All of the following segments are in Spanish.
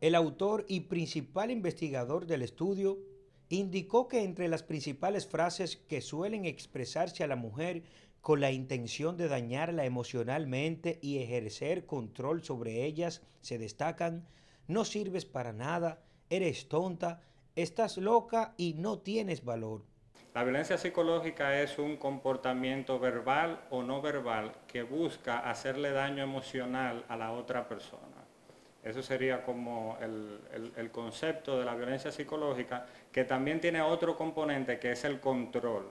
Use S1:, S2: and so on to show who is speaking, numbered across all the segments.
S1: El autor y principal investigador del estudio indicó que entre las principales frases que suelen expresarse a la mujer con la intención de dañarla emocionalmente y ejercer control sobre ellas se destacan, no sirves para nada, eres tonta, estás loca y no tienes
S2: valor. La violencia psicológica es un comportamiento verbal o no verbal que busca hacerle daño emocional a la otra persona. Eso sería como el, concepto de la violencia psicológica, que también tiene otro componente que es el control,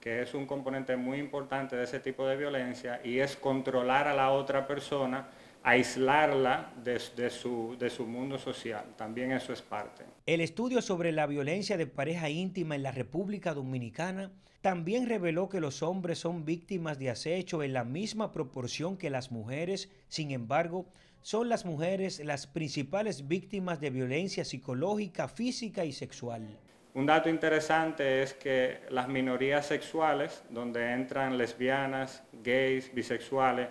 S2: que es un componente muy importante de ese tipo de violencia y es controlar a la otra persona aislarla de, su, su, mundo social. También eso es parte.
S1: El estudio sobre la violencia de pareja íntima en la República Dominicana también reveló que los hombres son víctimas de acecho en la misma proporción que las mujeres. Sin embargo, son las mujeres las principales víctimas de violencia psicológica, física y sexual.
S2: Un dato interesante es que las minorías sexuales, donde entran lesbianas, gays, bisexuales,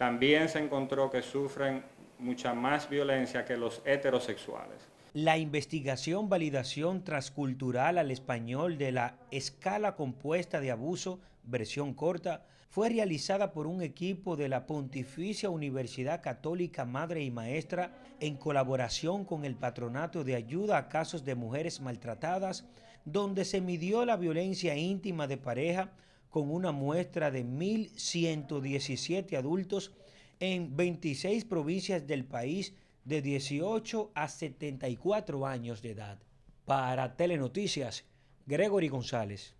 S2: también se encontró que sufren mucha más violencia que los heterosexuales.
S1: La investigación validación transcultural al español de la escala compuesta de abuso, versión corta, fue realizada por un equipo de la Pontificia Universidad Católica Madre y Maestra en colaboración con el Patronato de Ayuda a Casos de Mujeres Maltratadas, donde se midió la violencia íntima de pareja con una muestra de 1.117 adultos en 26 provincias del país de 18 a 74 años de edad. Para Telenoticias, Gregory González.